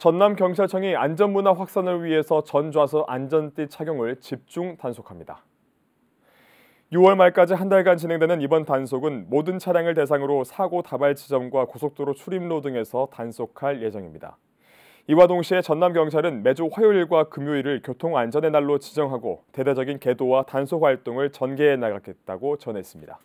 전남 경찰청이 안전문화 확산을 위해서 전좌석 안전띠 착용을 집중 단속합니다. 6월 말까지 한 달간 진행되는 이번 단속은 모든 차량을 대상으로 사고 다발 지점과 고속도로 출입로 등에서 단속할 예정입니다. 이와 동시에 전남경찰은 매주 화요일과 금요일을 교통안전의 날로 지정하고 대대적인 계도와 단속 활동을 전개해 나가겠다고 전했습니다.